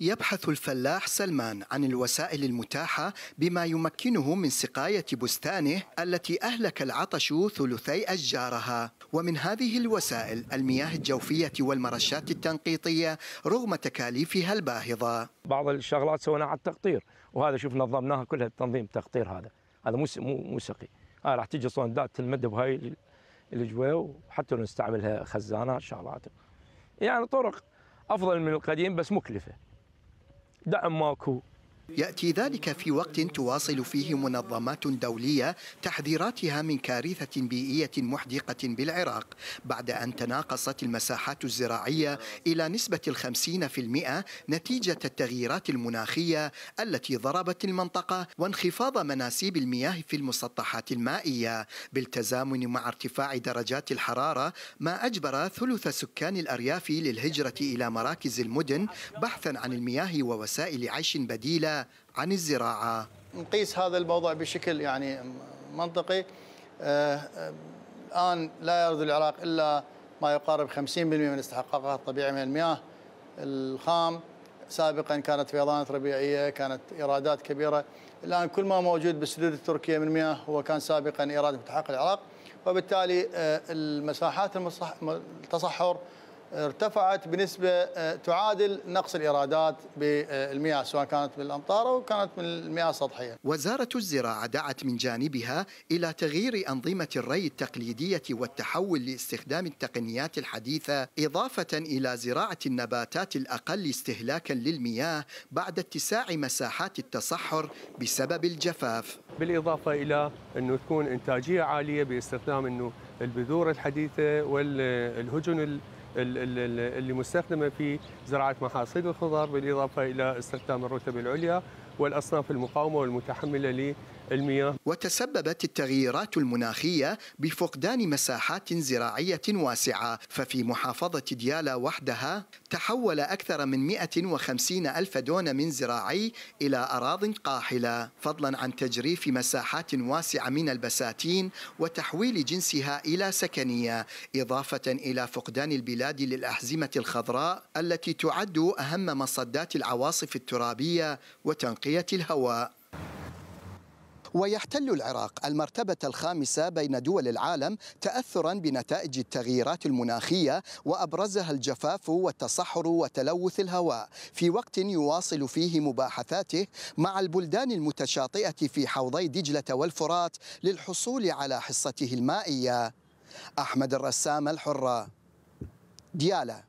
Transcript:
يبحث الفلاح سلمان عن الوسائل المتاحة بما يمكنه من سقاية بستانه التي أهلك العطش ثلثي أشجارها ومن هذه الوسائل المياه الجوفية والمرشات التنقيطية رغم تكاليفها الباهظة بعض الشغلات سويناها على التقطير وهذا شوف نظمناها كلها التنظيم تقطير هذا هذا مو مو سقي آه راح تجي صندات تلمد بهاي الجوية وحتى نستعملها خزانات شغلات يعني طرق افضل من القديم بس مكلفه دعم ماكو يأتي ذلك في وقت تواصل فيه منظمات دولية تحذيراتها من كارثة بيئية محدقة بالعراق بعد أن تناقصت المساحات الزراعية إلى نسبة الخمسين في المئة نتيجة التغييرات المناخية التي ضربت المنطقة وانخفاض مناسيب المياه في المسطحات المائية بالتزامن مع ارتفاع درجات الحرارة ما أجبر ثلث سكان الأرياف للهجرة إلى مراكز المدن بحثا عن المياه ووسائل عيش بديلة عن الزراعة نقيس هذا الموضوع بشكل يعني منطقي آه، آه، الآن لا يرد العراق إلا ما يقارب 50% من استحقاقها الطبيعية من المياه الخام سابقا كانت فيضانات ربيعية كانت إيرادات كبيرة الآن كل ما موجود بالسدود التركية من مياه هو كان سابقا إيراد متحقق العراق وبالتالي آه، المساحات التصحر ارتفعت بنسبة آه، تعادل نقص الإيرادات بالمياه سواء كانت من الأمطار أو كانت من المياه السطحية وزارة الزراعة دعت من جانبها إلى تغيير أنظمة الري التقليدية والتحول لاستخدام التقنيات الحديثة إضافة إلى زراعة النباتات الأقل استهلاكا للمياه بعد اتساع مساحات التصحر بسبب الجفاف بالإضافة إلى أنه تكون إنتاجية عالية باستخدام أنه البذور الحديثة والهجن اللي مستخدمه في زراعه محاصيل الخضار بالاضافه الى استخدام الرتب العليا والأصناف المقاومة والمتحملة للمياه وتسببت التغييرات المناخية بفقدان مساحات زراعية واسعة ففي محافظة ديالى وحدها تحول أكثر من 150 ألف دونم زراعي إلى أراض قاحلة فضلا عن تجريف مساحات واسعة من البساتين وتحويل جنسها إلى سكنية إضافة إلى فقدان البلاد للأحزمة الخضراء التي تعد أهم مصدات العواصف الترابية وتنقيح بقية الهواء ويحتل العراق المرتبة الخامسة بين دول العالم تأثرا بنتائج التغييرات المناخية وأبرزها الجفاف والتصحر وتلوث الهواء في وقت يواصل فيه مباحثاته مع البلدان المتشاطئة في حوضي دجلة والفرات للحصول على حصته المائية أحمد الرسام الحرة ديالا